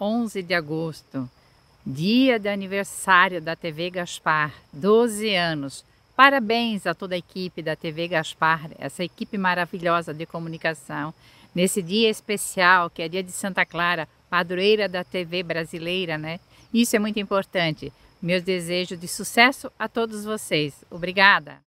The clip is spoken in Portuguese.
11 de agosto, dia de aniversário da TV Gaspar, 12 anos. Parabéns a toda a equipe da TV Gaspar, essa equipe maravilhosa de comunicação, nesse dia especial que é dia de Santa Clara, padroeira da TV brasileira, né? Isso é muito importante. Meus desejos de sucesso a todos vocês. Obrigada!